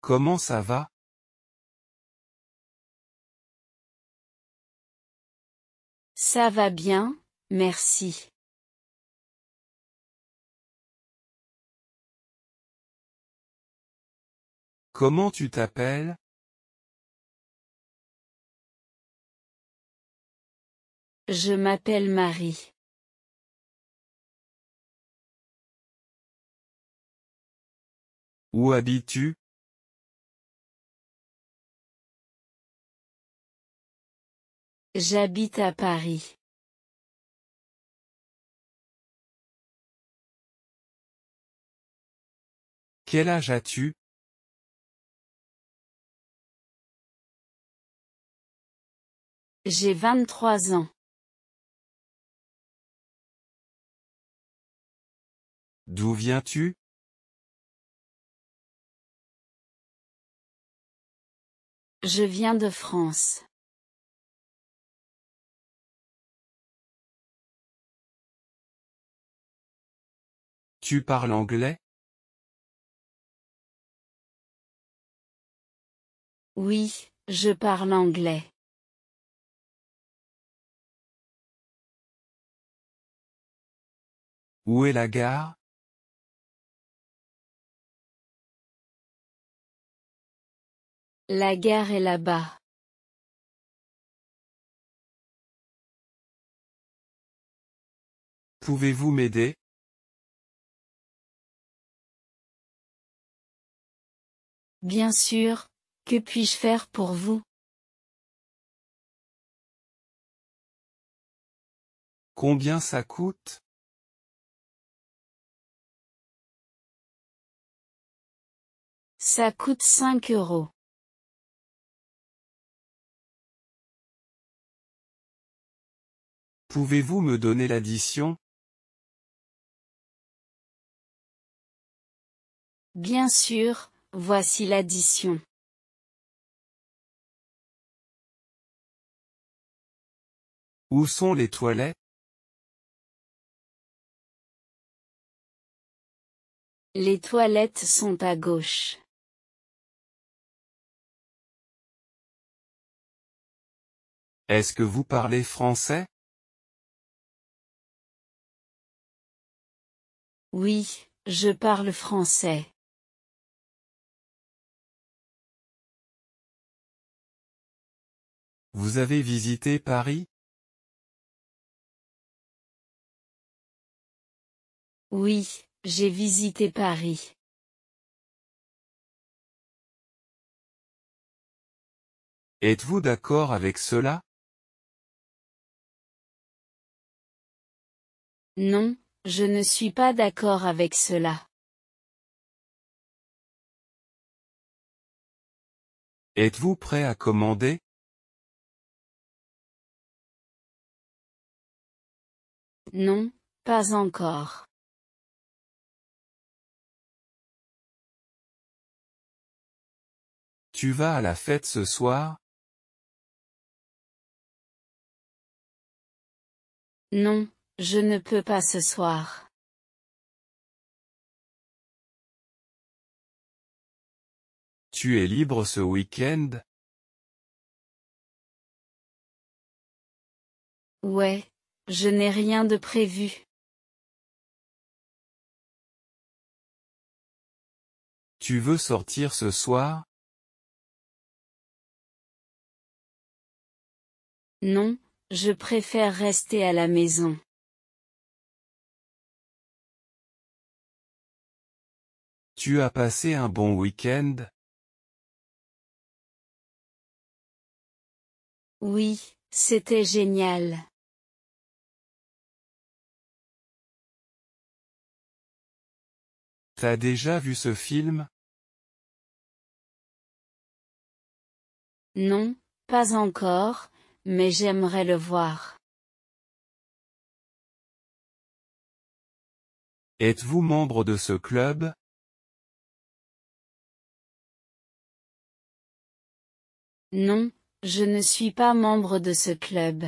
Comment ça va Ça va bien, merci. Comment tu t'appelles Je m'appelle Marie. Où habites-tu J'habite à Paris. Quel âge as-tu J'ai 23 ans. D'où viens-tu Je viens de France. Tu parles anglais Oui, je parle anglais. Où est la gare La gare est là-bas. Pouvez-vous m'aider Bien sûr, que puis-je faire pour vous Combien ça coûte Ça coûte 5 euros. Pouvez-vous me donner l'addition Bien sûr, Voici l'addition. Où sont les toilettes Les toilettes sont à gauche. Est-ce que vous parlez français Oui, je parle français. Vous avez visité Paris Oui, j'ai visité Paris. Êtes-vous d'accord avec cela Non, je ne suis pas d'accord avec cela. Êtes-vous prêt à commander Non, pas encore. Tu vas à la fête ce soir Non, je ne peux pas ce soir. Tu es libre ce week-end Ouais, je n'ai rien de prévu. Tu veux sortir ce soir Non, je préfère rester à la maison. Tu as passé un bon week-end Oui, c'était génial. T'as déjà vu ce film Non, pas encore, mais j'aimerais le voir. Êtes-vous membre de ce club Non, je ne suis pas membre de ce club.